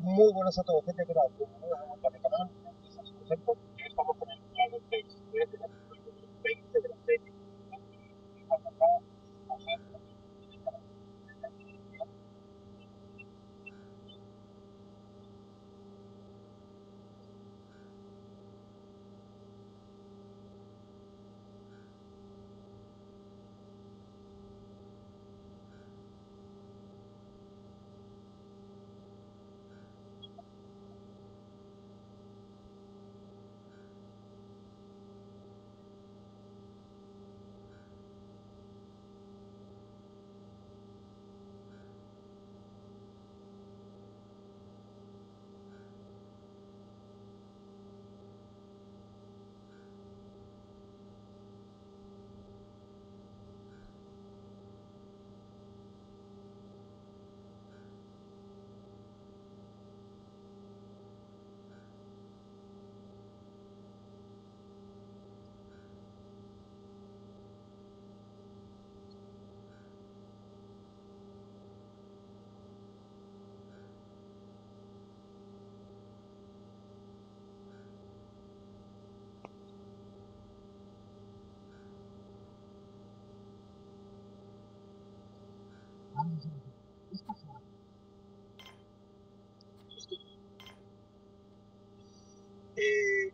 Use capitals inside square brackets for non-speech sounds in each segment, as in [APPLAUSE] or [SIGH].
Muy buenas a todos, ¿qué tal? estamos con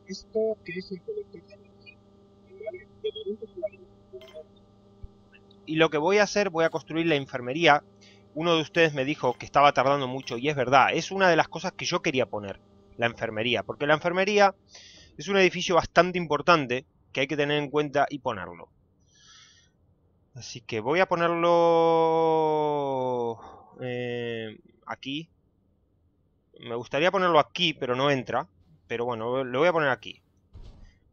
esto que es el Y lo que voy a hacer, voy a construir la enfermería. Uno de ustedes me dijo que estaba tardando mucho y es verdad, es una de las cosas que yo quería poner, la enfermería, porque la enfermería es un edificio bastante importante que hay que tener en cuenta y ponerlo. Así que voy a ponerlo eh, aquí. Me gustaría ponerlo aquí, pero no entra. Pero bueno, lo voy a poner aquí.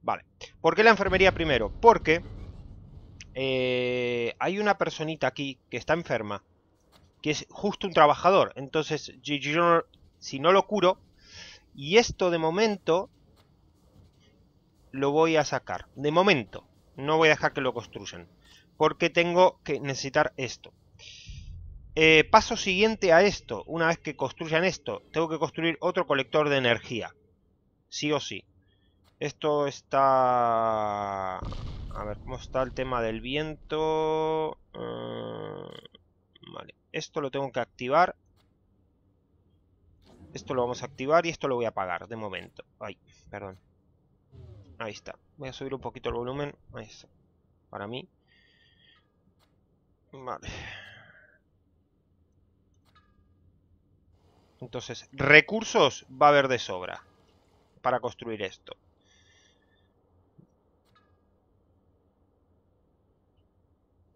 Vale. ¿Por qué la enfermería primero? Porque eh, hay una personita aquí que está enferma. Que es justo un trabajador. Entonces, si no lo curo... Y esto de momento... Lo voy a sacar. De momento. No voy a dejar que lo construyan. Porque tengo que necesitar esto. Eh, paso siguiente a esto, una vez que construyan esto, tengo que construir otro colector de energía sí o sí. Esto está... A ver, ¿cómo está el tema del viento? Eh, vale, esto lo tengo que activar. Esto lo vamos a activar y esto lo voy a apagar de momento. Ay, perdón. Ahí está. Voy a subir un poquito el volumen. Ahí está. Para mí. Vale. Entonces, recursos va a haber de sobra para construir esto.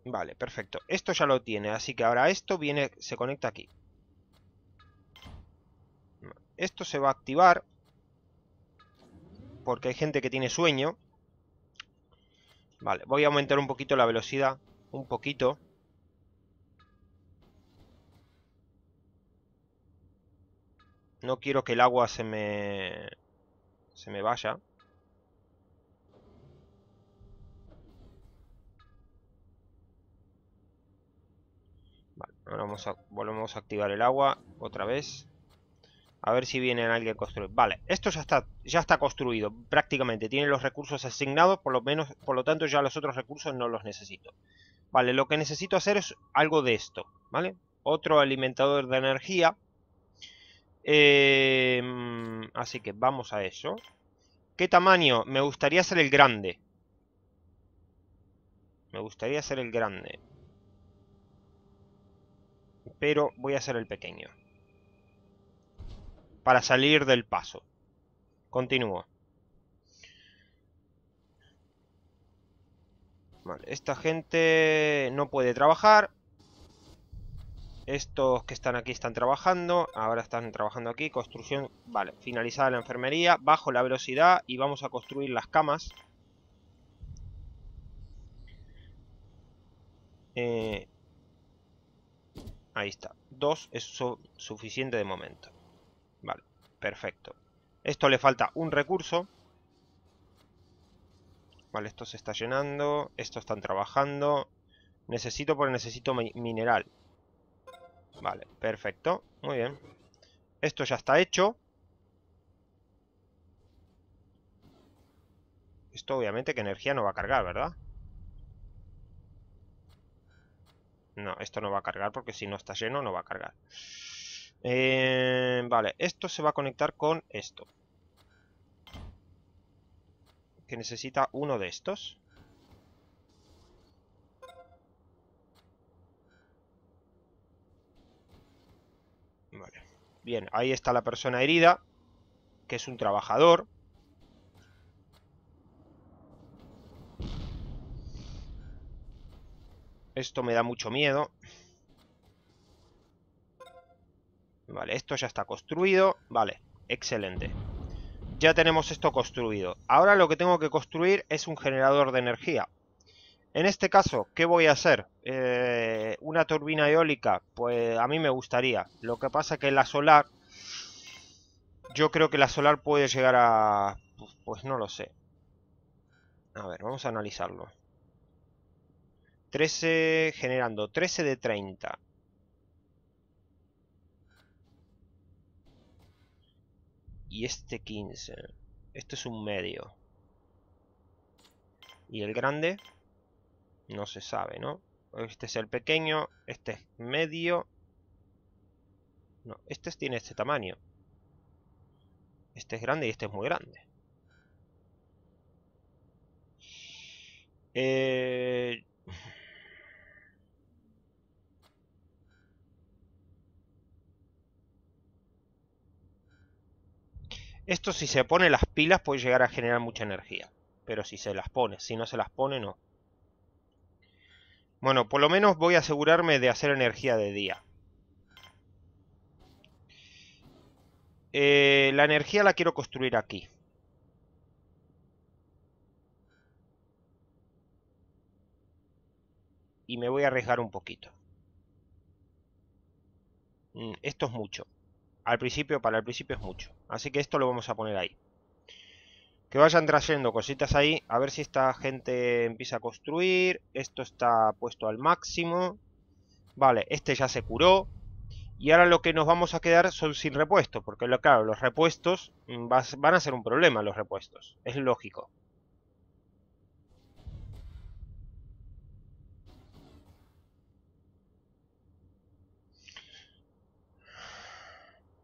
Vale, perfecto. Esto ya lo tiene, así que ahora esto viene, se conecta aquí. Esto se va a activar. Porque hay gente que tiene sueño. Vale, voy a aumentar un poquito la velocidad. Un poquito. No quiero que el agua se me se me vaya. ahora vamos a, volvemos a activar el agua otra vez. A ver si viene alguien a construir. Vale, esto ya está, ya está construido prácticamente. Tiene los recursos asignados, por lo, menos, por lo tanto ya los otros recursos no los necesito. Vale, lo que necesito hacer es algo de esto, ¿vale? Otro alimentador de energía Em, así que vamos a eso. ¿Qué tamaño? Me gustaría ser el grande. Me gustaría ser el grande. Pero voy a ser el pequeño. Para salir del paso. Continúo. Vale, esta gente no puede trabajar. Estos que están aquí están trabajando, ahora están trabajando aquí, construcción, vale, finalizada la enfermería, bajo la velocidad y vamos a construir las camas. Eh, ahí está, dos es suficiente de momento. Vale, perfecto. Esto le falta un recurso. Vale, esto se está llenando, estos están trabajando. Necesito, porque necesito mineral. Vale, perfecto. Muy bien. Esto ya está hecho. Esto obviamente que energía no va a cargar, ¿verdad? No, esto no va a cargar porque si no está lleno no va a cargar. Eh, vale, esto se va a conectar con esto. Que necesita uno de estos. Bien, ahí está la persona herida, que es un trabajador. Esto me da mucho miedo. Vale, esto ya está construido. Vale, excelente. Ya tenemos esto construido. Ahora lo que tengo que construir es un generador de energía. En este caso, ¿qué voy a hacer? Eh, una turbina eólica, pues a mí me gustaría. Lo que pasa que la solar, yo creo que la solar puede llegar a... Pues, pues no lo sé. A ver, vamos a analizarlo. 13, generando 13 de 30. Y este 15. Esto es un medio. ¿Y el grande? No se sabe, ¿no? Este es el pequeño, este es medio. No, este tiene este tamaño. Este es grande y este es muy grande. Eh, esto si se pone las pilas puede llegar a generar mucha energía. Pero si se las pone, si no se las pone no. Bueno, por lo menos voy a asegurarme de hacer energía de día. Eh, la energía la quiero construir aquí. Y me voy a arriesgar un poquito. Mm, esto es mucho. Al principio, para el principio es mucho. Así que esto lo vamos a poner ahí que vayan trayendo cositas ahí, a ver si esta gente empieza a construir, esto está puesto al máximo, vale, este ya se curó, y ahora lo que nos vamos a quedar son sin repuestos, porque claro, los repuestos mm, van a ser un problema los repuestos, es lógico.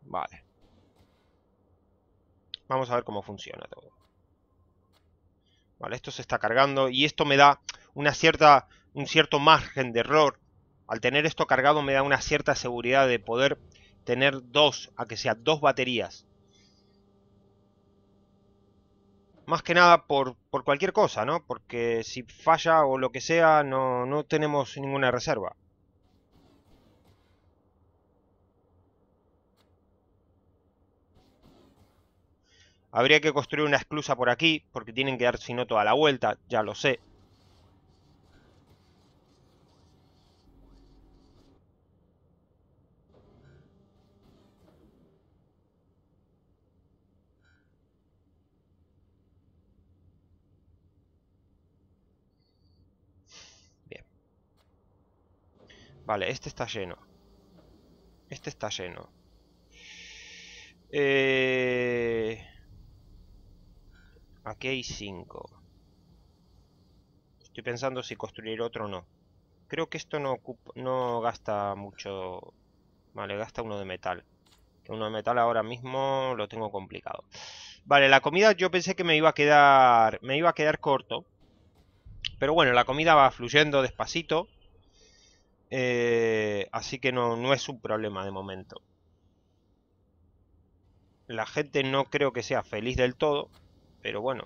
Vale. Vamos a ver cómo funciona todo. Esto se está cargando y esto me da una cierta, un cierto margen de error. Al tener esto cargado me da una cierta seguridad de poder tener dos, a que sea dos baterías. Más que nada por, por cualquier cosa, ¿no? Porque si falla o lo que sea, no, no tenemos ninguna reserva. Habría que construir una esclusa por aquí, porque tienen que dar, si no, toda la vuelta, ya lo sé. Bien. Vale, este está lleno. Este está lleno. Eh... Aquí hay 5. Estoy pensando si construir otro o no. Creo que esto no, no gasta mucho... Vale, gasta uno de metal. Que uno de metal ahora mismo lo tengo complicado. Vale, la comida yo pensé que me iba a quedar... Me iba a quedar corto. Pero bueno, la comida va fluyendo despacito. Eh, así que no, no es un problema de momento. La gente no creo que sea feliz del todo. Pero bueno.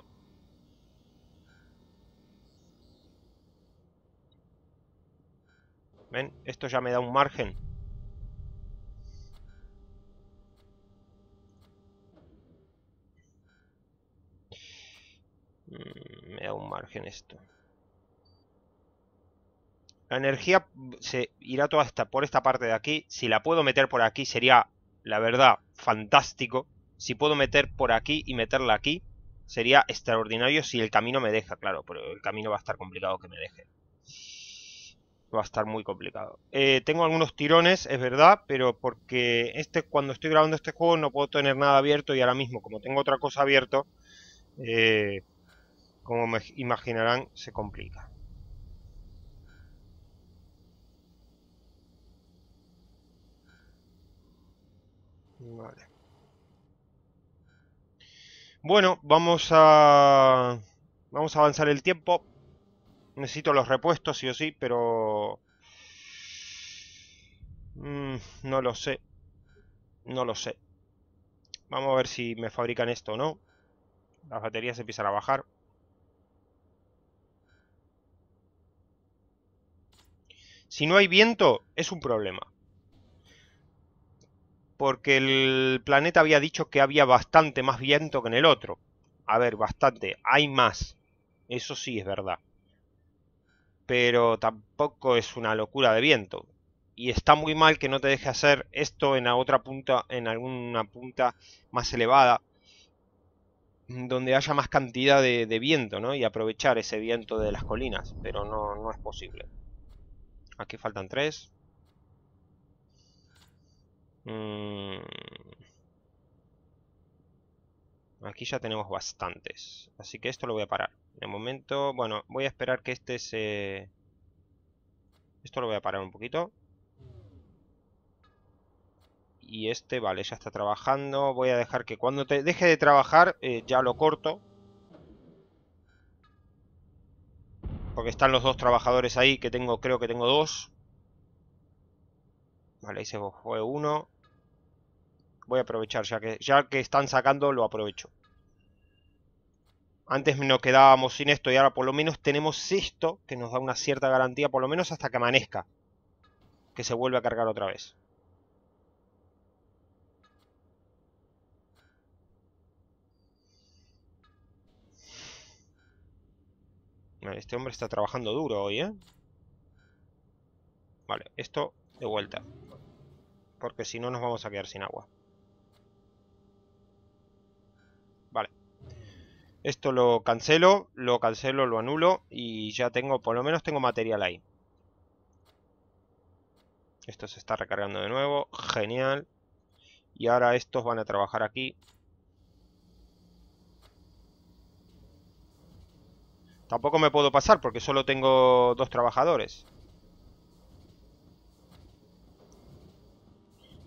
¿Ven? Esto ya me da un margen. Mm, me da un margen esto. La energía se irá toda por esta parte de aquí. Si la puedo meter por aquí sería, la verdad, fantástico. Si puedo meter por aquí y meterla aquí, sería extraordinario si el camino me deja, claro, pero el camino va a estar complicado que me deje. Va a estar muy complicado. Eh, tengo algunos tirones, es verdad, pero porque este cuando estoy grabando este juego no puedo tener nada abierto y ahora mismo, como tengo otra cosa abierto, eh, como me imaginarán, se complica. Vale. Bueno, vamos a... Vamos a avanzar el tiempo. Necesito los repuestos, sí o sí, pero... Mm, no lo sé. No lo sé. Vamos a ver si me fabrican esto o no. Las baterías empiezan a bajar. Si no hay viento, es un problema porque el planeta había dicho que había bastante más viento que en el otro. A ver, bastante, hay más. Eso sí es verdad. Pero tampoco es una locura de viento. Y está muy mal que no te deje hacer esto en otra punta, en alguna punta más elevada, donde haya más cantidad de, viento, ¿no? Y aprovechar ese viento de las colinas. Pero no, no es posible. Aquí faltan tres. Mm. Aquí ya tenemos bastantes. Así que esto lo voy a parar. De momento, bueno, voy a esperar que este se... Esto lo voy a parar un poquito. Y este, vale, ya está trabajando. Voy a dejar que cuando te deje de trabajar, eh, ya lo corto. Porque están los dos trabajadores ahí, que tengo, creo que tengo dos. Vale, ahí se fue uno. Voy a aprovechar, ya que, ya que están sacando, lo aprovecho. Antes nos quedábamos sin esto y ahora por lo menos tenemos esto que nos da una cierta garantía, por lo menos hasta que amanezca. Que se vuelve a cargar otra vez. Este hombre está trabajando duro hoy, ¿eh? Vale, esto de vuelta. Porque si no nos vamos a quedar sin agua. Esto lo cancelo, lo cancelo, lo anulo y ya tengo, por lo menos tengo material ahí. Esto se está recargando de nuevo, genial. Y ahora estos van a trabajar aquí. Tampoco me puedo pasar porque solo tengo dos trabajadores.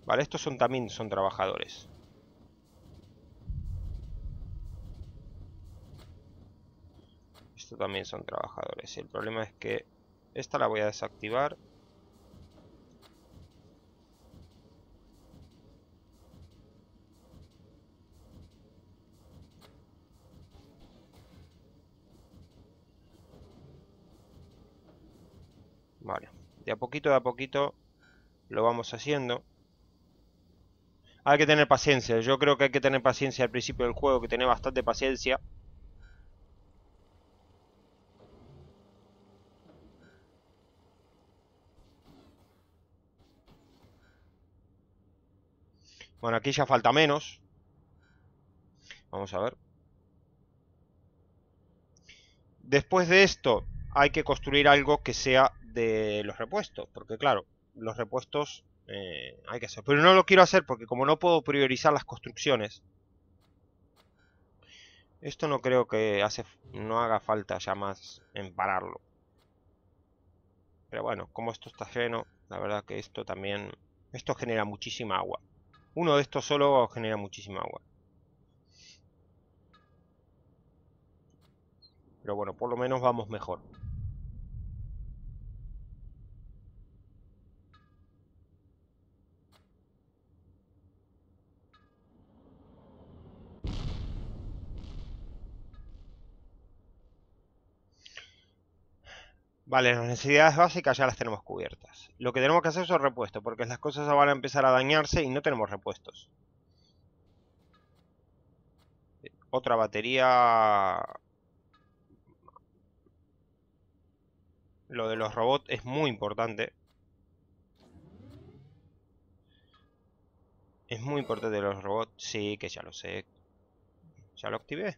Vale, estos son, también son trabajadores. también son trabajadores. El problema es que esta la voy a desactivar. Vale, de a poquito, a poquito lo vamos haciendo. Hay que tener paciencia, yo creo que hay que tener paciencia al principio del juego, que tener bastante paciencia. Bueno, aquí ya falta menos. Vamos a ver. Después de esto, hay que construir algo que sea de los repuestos. Porque claro, los repuestos eh, hay que hacer. Pero no lo quiero hacer porque como no puedo priorizar las construcciones. Esto no creo que hace, no haga falta ya más en pararlo. Pero bueno, como esto está lleno, la verdad que esto también... Esto genera muchísima agua. Uno de estos solo genera muchísima agua. Pero bueno, por lo menos vamos mejor. Vale, las necesidades básicas ya las tenemos cubiertas. Lo que tenemos que hacer son repuestos, porque las cosas van a empezar a dañarse y no tenemos repuestos. Otra batería... Lo de los robots es muy importante. Es muy importante los robots, sí, que ya lo sé. Ya lo activé.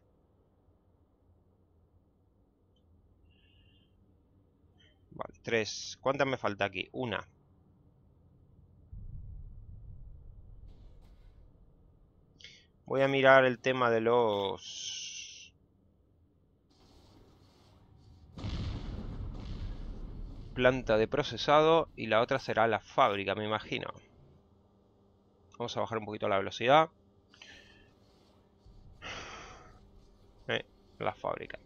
tres. ¿Cuántas me falta aquí? Una. Voy a mirar el tema de los... Planta de procesado y la otra será la fábrica, me imagino. Vamos a bajar un poquito la velocidad. Eh, la fábrica.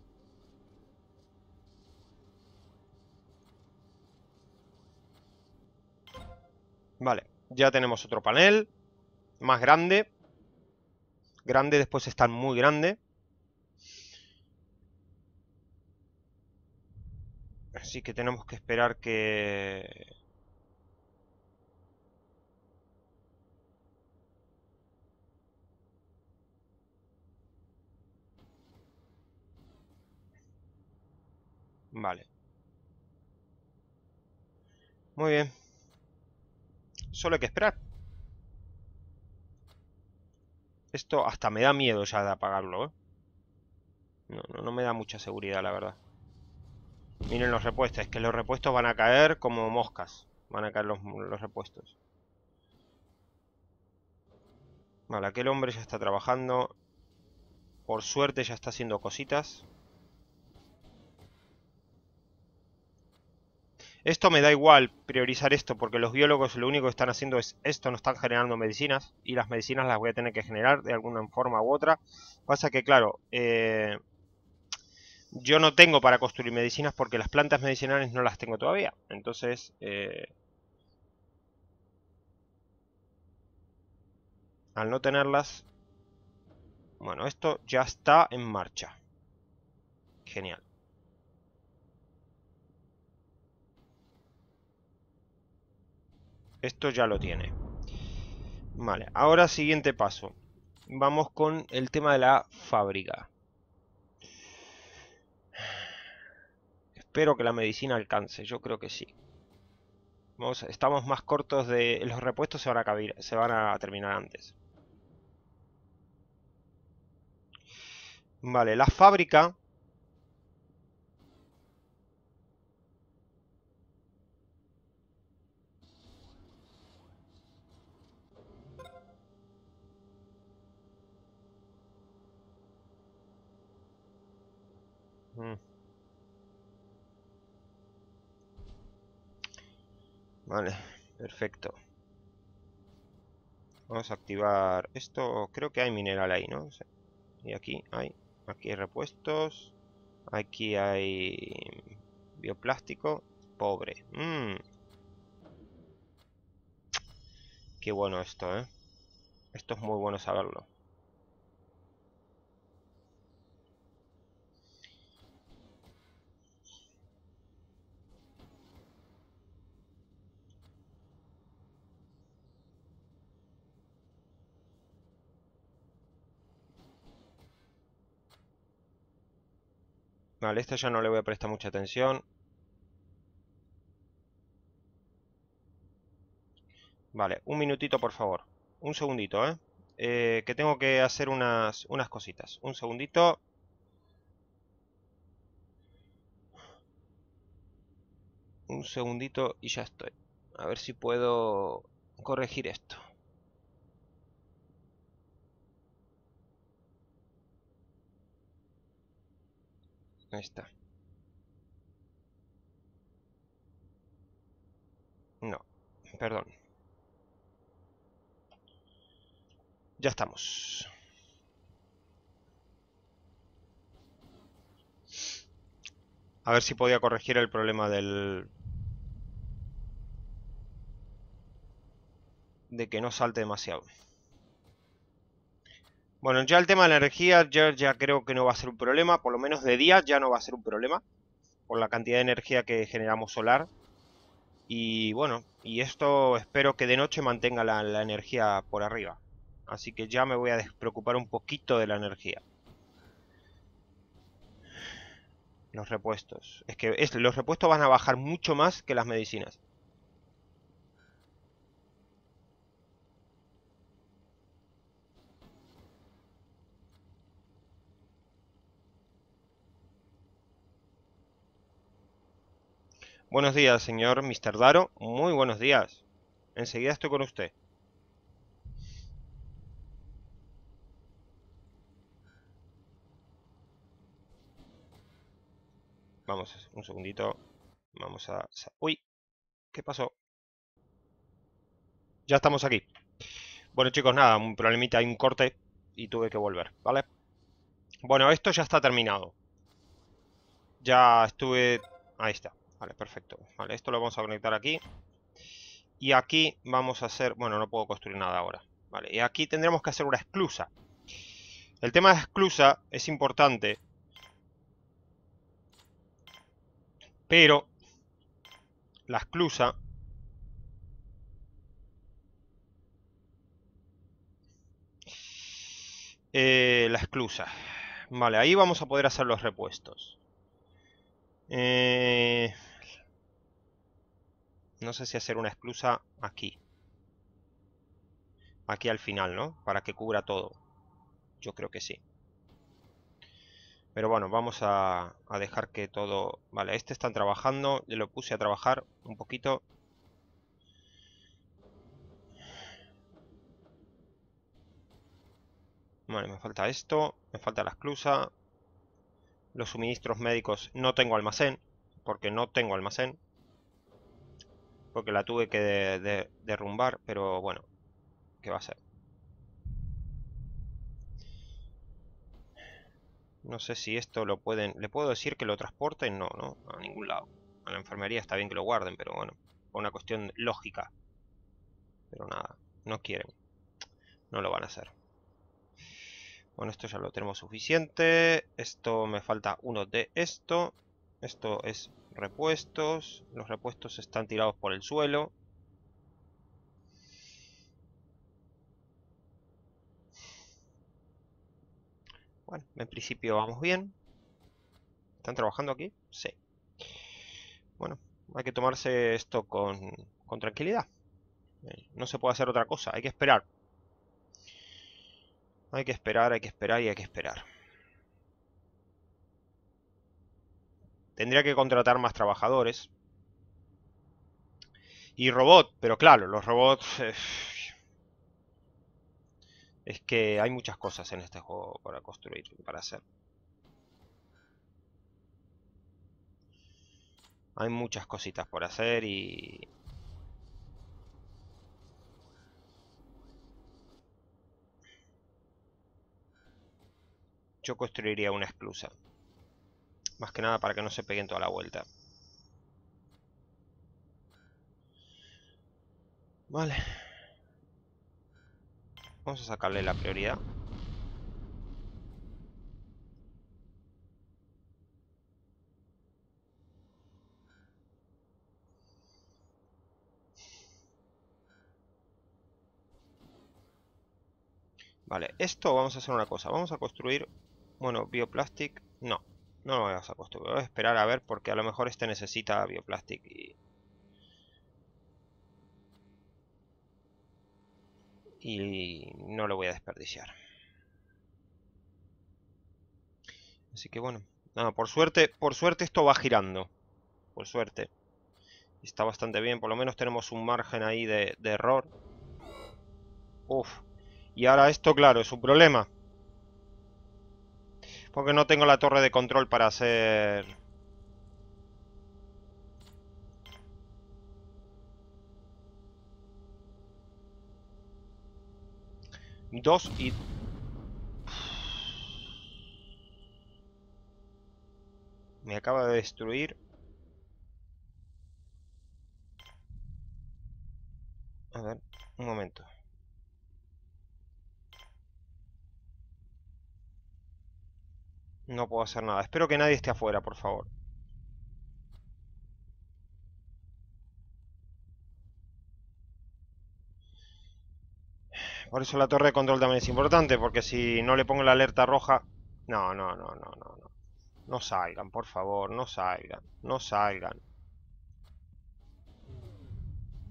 Vale, ya tenemos otro panel. Más grande. Grande, después está muy grande. Así que tenemos que esperar que... Vale. Muy bien. Solo hay que esperar. Esto hasta me da miedo ya de apagarlo, ¿eh? No, no, me da mucha seguridad, la verdad. Miren los repuestos, Es que los repuestos van a caer como moscas. Van a caer los, los repuestos. Vale, aquel hombre ya está trabajando. Por suerte ya está haciendo cositas. Esto me da igual priorizar esto porque los biólogos lo único que están haciendo es esto, no están generando medicinas y las medicinas las voy a tener que generar de alguna forma u otra. Pasa que claro, eh, yo no tengo para construir medicinas porque las plantas medicinales no las tengo todavía. Entonces... Eh, al no tenerlas... Bueno, esto ya está en marcha. Genial. Esto ya lo tiene. Vale, ahora siguiente paso. Vamos con el tema de la fábrica. Espero que la medicina alcance, yo creo que sí. estamos más cortos de... Los repuestos se se van a terminar antes. Vale, la fábrica Vale, perfecto. Vamos a activar esto. Creo que hay mineral ahí, ¿no? Y aquí hay. Aquí repuestos. Aquí hay bioplástico. Pobre. Mm. Qué bueno esto, ¿eh? Esto es muy bueno saberlo. Vale, este ya no le voy a prestar mucha atención. Vale, un minutito por favor. Un segundito, ¿eh? ¿eh? que tengo que hacer unas, unas cositas. Un segundito. Un segundito y ya estoy. A ver si puedo corregir esto. Ahí está. No, perdón. Ya estamos. A ver si podía corregir el problema del... De que no salte demasiado. Bueno, ya el tema de la energía ya, creo que no va a ser un problema, por lo menos de día ya no va a ser un problema, por la cantidad de energía que generamos solar. Y bueno, y esto espero que de noche mantenga la, energía por arriba. Así que ya me voy a despreocupar un poquito de la energía. Los repuestos. Es que los repuestos van a bajar mucho más que las medicinas. Buenos días, señor Mr. Daro. Muy buenos días. Enseguida estoy con usted. Vamos, un segundito. Vamos a... Uy, ¿qué pasó? Ya estamos aquí. Bueno, chicos, nada, un problemita, hay un corte y tuve que volver, ¿vale? Bueno, esto ya está terminado. Ya estuve... Ahí está. Vale, perfecto. Vale, esto lo vamos a conectar aquí. Y aquí vamos a hacer... Bueno, no puedo construir nada ahora. Vale, y aquí tendremos que hacer una esclusa. El tema de esclusa es importante. Pero la esclusa... Eh, la esclusa. Vale, ahí vamos a poder hacer los repuestos. Eh... No sé si hacer una esclusa aquí. Aquí al final, ¿no? Para que cubra todo. Yo creo que sí. Pero bueno, vamos a, dejar que todo... Vale, este están trabajando. Le lo puse a trabajar un poquito. Vale, me falta esto. Me falta la esclusa. Los suministros médicos no tengo almacén. Porque no tengo almacén que la tuve que derrumbar, pero bueno, ¿qué va a ser? No sé si esto lo pueden... ¿Le puedo decir que lo transporten? No, no, a ningún lado. A la enfermería está bien que lo guarden, pero bueno, por una cuestión lógica. Pero nada, no quieren. No lo van a hacer. Bueno, esto ya lo tenemos suficiente. Esto me falta uno de esto. Esto es repuestos. Los repuestos están tirados por el suelo. Bueno, en principio vamos bien. ¿Están trabajando aquí? Sí. Bueno, hay que tomarse esto con tranquilidad. Eh, no se puede hacer otra cosa, hay que esperar. Hay que esperar, hay que esperar y hay que esperar. Tendría que contratar más trabajadores. Y robot, pero claro, los robots... Eh, es que hay muchas cosas en este juego para construir y para hacer. Hay muchas cositas por hacer y... Yo construiría una exclusa. Más que nada para que no se peguen toda la vuelta. Vale. Vamos a sacarle la prioridad. Vale, esto vamos a hacer una cosa. Vamos a construir... Bueno, bioplastic... No, no voy a sacar, Voy a esperar a ver porque a lo mejor este necesita bioplastic y... Y no lo voy a desperdiciar. Así que bueno. por suerte, por suerte esto va girando. Por suerte. Está bastante bien. Por lo menos tenemos un margen ahí de, de error. Uf. Y ahora esto, claro, es un problema. Porque no tengo la torre de control para hacer... Dos y... Me acaba de destruir. A ver, un momento. No puedo hacer nada. Espero que nadie esté afuera, por favor. Por eso la torre de control también es importante, porque si no le pongo la alerta roja... No, no, no, no, no, no. No salgan, por favor, no salgan. No salgan.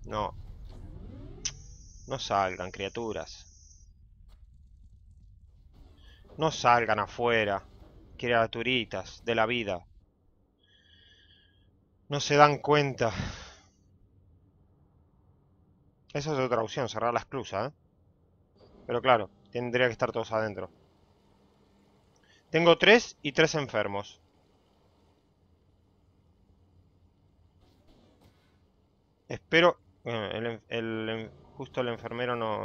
No. No salgan, criaturas. No salgan afuera criaturitas de la vida. No se dan cuenta. Esa es otra opción, cerrar la esclusa, ¿eh? Pero claro, tendría que estar todos adentro. Tengo tres y tres enfermos. Espero... El, justo el enfermero no,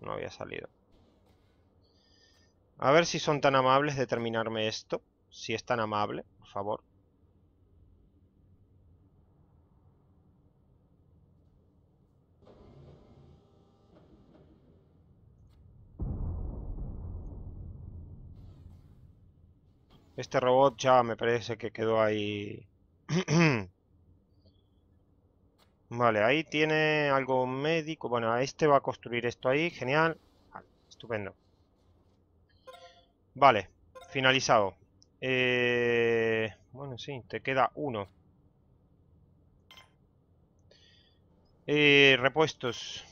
no había salido. A ver si son tan amables de terminarme esto. Si es tan amable, por favor. Este robot ya me parece que quedó ahí... [CLEARS THROAT] vale, ahí tiene algo médico. Bueno, este va a construir esto ahí. Genial. estupendo. Vale, finalizado. Eh, bueno, sí, te queda uno. Eh, repuestos.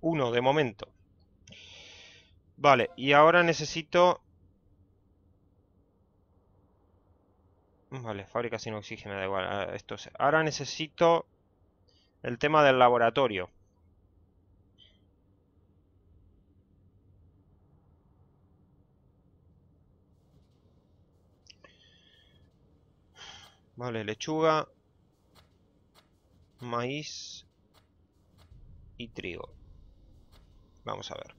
Uno, de momento. Vale, y ahora necesito... Vale, fábrica sin oxígeno, da igual. Ah, ahora necesito el tema del laboratorio. Vale, lechuga, maíz y trigo. Vamos a ver.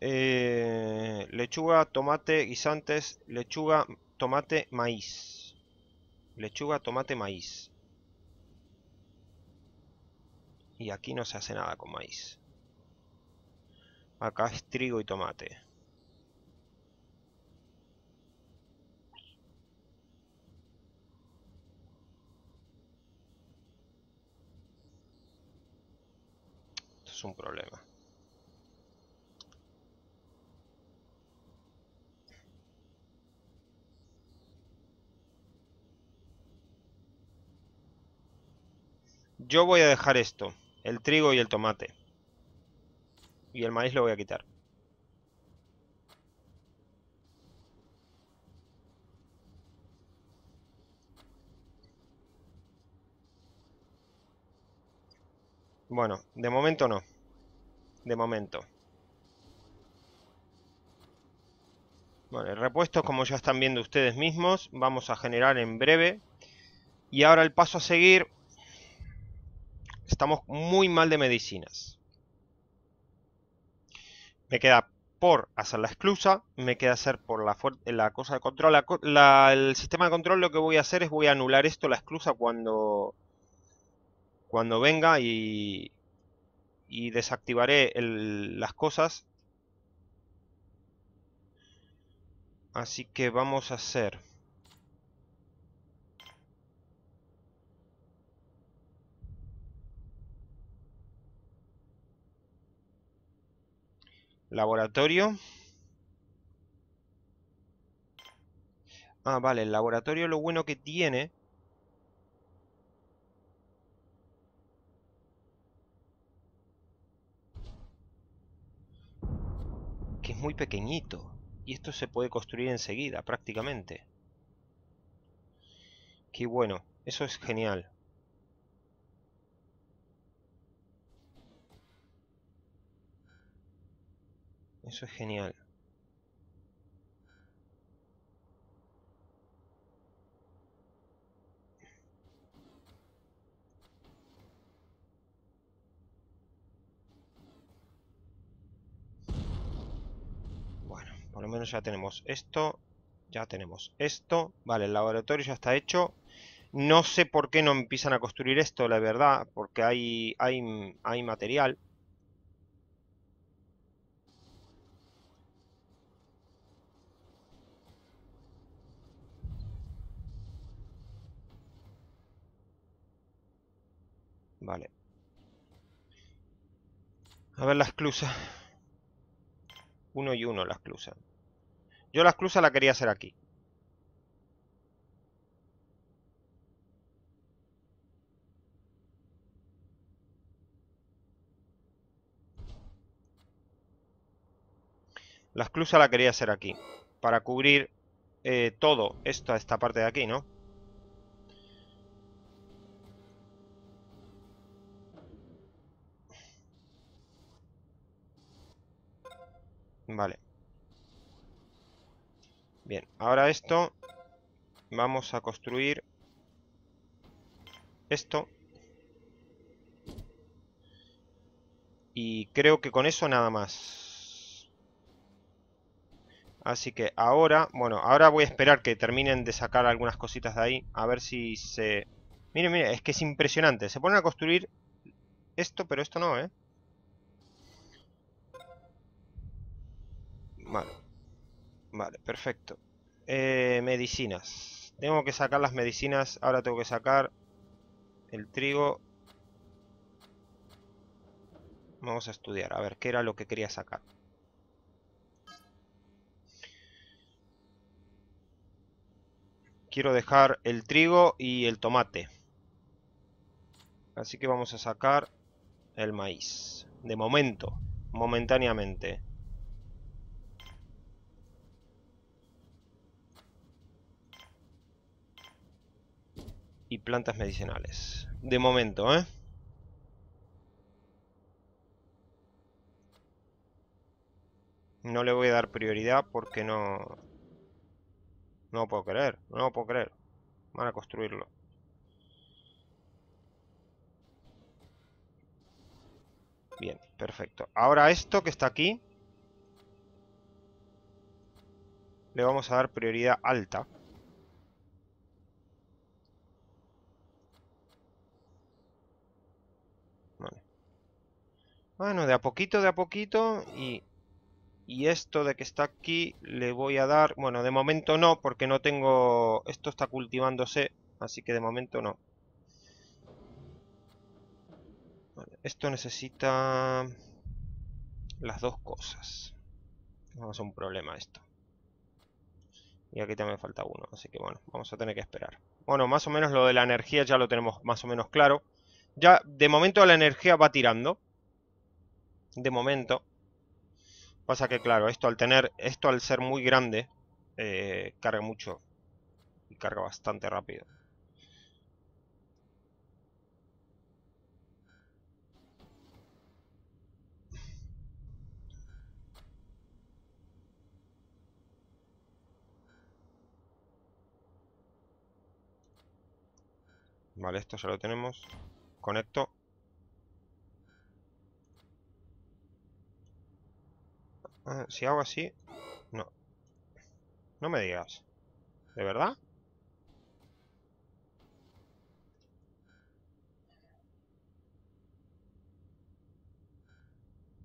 Eh, lechuga, tomate, guisantes, lechuga, tomate, maíz. Lechuga, tomate, maíz. Y aquí no se hace nada con maíz. Acá es trigo y tomate. un problema. Yo voy a dejar esto, el trigo y el tomate. Y el maíz lo voy a quitar. Bueno, de momento no de momento. Vale, repuestos, como ya están viendo ustedes mismos, vamos a generar en breve. Y ahora el paso a seguir... Estamos muy mal de medicinas. Me queda por hacer la esclusa, me queda hacer por la, la cosa de control. el sistema de control lo que voy a hacer es voy a anular esto, la esclusa, cuando, cuando venga y, y desactivaré las cosas. Así que vamos a hacer... Laboratorio. Ah, vale, el laboratorio lo bueno que tiene muy pequeñito y esto se puede construir enseguida prácticamente. Qué bueno, eso es genial. Eso es genial. por lo menos ya tenemos esto, ya tenemos esto. Vale, el laboratorio ya está hecho. No sé por qué no empiezan a construir esto, la verdad, porque hay, hay, hay material. Vale. A ver la esclusa. Uno y uno la esclusa. Yo la exclusa la quería hacer aquí. La esclusa la quería hacer aquí. Para cubrir eh, todo esto, esta parte de aquí, ¿no? Vale. Bien, ahora esto vamos a construir esto. Y creo que con eso nada más. Así que ahora, bueno, ahora voy a esperar que terminen de sacar algunas cositas de ahí. A ver si se... Miren, miren, es que es impresionante. Se ponen a construir esto, pero esto no, ¿eh? Vale. Vale, perfecto. Eh, medicinas. Tengo que sacar las medicinas. Ahora tengo que sacar el trigo. Vamos a estudiar. A ver, ¿qué era lo que quería sacar? Quiero dejar el trigo y el tomate. Así que vamos a sacar el maíz. De momento. Momentáneamente. y plantas medicinales. De momento, ¿eh? No le voy a dar prioridad porque no... No puedo creer, no puedo creer. Van a construirlo. Bien, perfecto. Ahora esto que está aquí... Le vamos a dar prioridad alta. Bueno, de a poquito, de a poquito y... esto de que está aquí le voy a dar... Bueno, de momento no, porque no tengo... Esto está cultivándose, así que de momento no. esto necesita... Las dos cosas. Vamos a un problema esto. Y aquí también falta uno, así que bueno, vamos a tener que esperar. Bueno, más o menos lo de la energía ya lo tenemos más o menos claro. Ya, de momento la energía va tirando de momento. Pasa que, claro, esto al tener, esto al ser muy grande, eh, carga mucho. Y carga bastante rápido. Vale, esto ya lo tenemos. Conecto. Ah, si hago así... No. No me digas. ¿De verdad?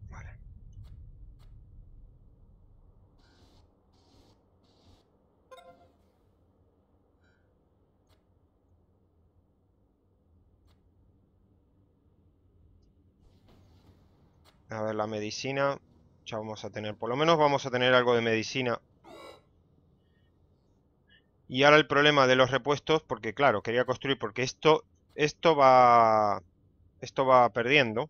Vale. A ver, la medicina vamos a tener, por lo menos vamos a tener algo de medicina. Y ahora el problema de los repuestos, porque claro, quería construir, porque esto, esto va, esto va perdiendo,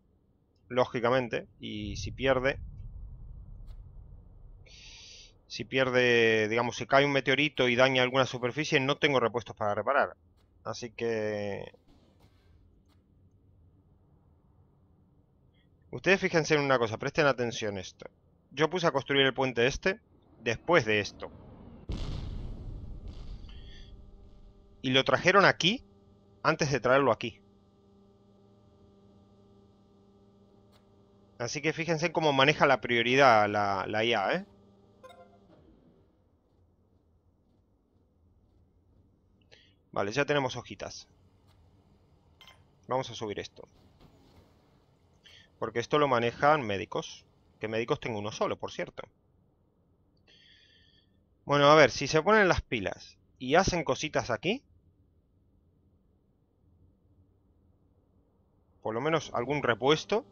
lógicamente, y si pierde, si pierde, digamos, si cae un meteorito y daña alguna superficie, no tengo repuestos para reparar. Así que Ustedes fíjense en una cosa, presten atención esto. Yo puse a construir el puente este después de esto. Y lo trajeron aquí antes de traerlo aquí. Así que fíjense cómo maneja la prioridad la, la IA, ¿eh? Vale, ya tenemos hojitas. Vamos a subir esto. Porque esto lo manejan médicos. Que médicos tengo uno solo, por cierto. Bueno, a ver, si se ponen las pilas y hacen cositas aquí. Por lo menos algún repuesto.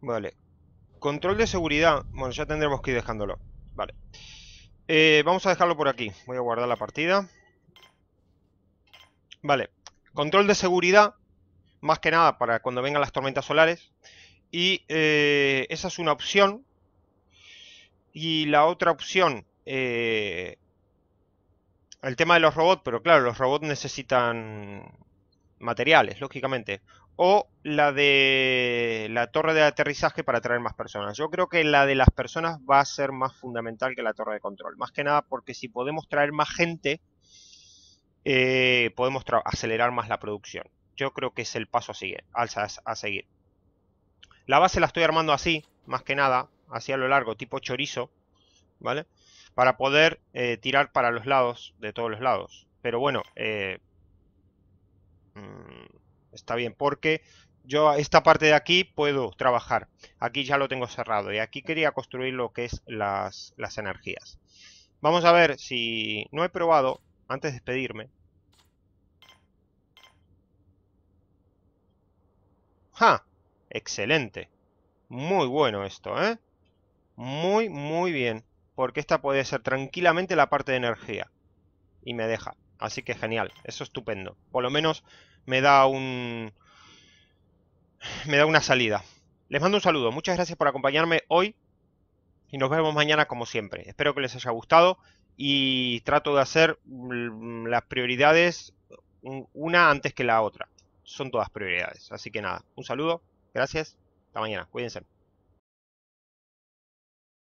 Vale. Control de seguridad. Bueno, ya tendremos que ir dejándolo. Vale. Eh, vamos a dejarlo por aquí. Voy a guardar la partida. Vale. Control de seguridad. Más que nada para cuando vengan las tormentas solares. Y eh, esa es una opción. Y la otra opción... Eh, el tema de los robots, pero claro, los robots necesitan materiales, lógicamente o la de la torre de aterrizaje para traer más personas. Yo creo que la de las personas va a ser más fundamental que la torre de control. Más que nada porque si podemos traer más gente, eh, podemos acelerar más la producción. Yo creo que es el paso a seguir, a seguir. La base la estoy armando así, más que nada, así a lo largo, tipo chorizo, ¿vale? Para poder eh, tirar para los lados, de todos los lados. Pero bueno, eh, mm, está bien, porque yo esta parte de aquí puedo trabajar. Aquí ya lo tengo cerrado y aquí quería construir lo que es las, las energías. Vamos a ver si no he probado, antes de despedirme. ¡Ja! Excelente. Muy bueno esto, ¿eh? Muy, muy bien. Porque esta puede ser tranquilamente la parte de energía. Y me deja. Así que genial. Eso estupendo. Por lo menos me da un... me da una salida. Les mando un saludo, muchas gracias por acompañarme hoy y nos vemos mañana como siempre. Espero que les haya gustado y trato de hacer mm, las prioridades una antes que la otra. Son todas prioridades. Así que nada, un saludo, gracias, hasta mañana, cuídense.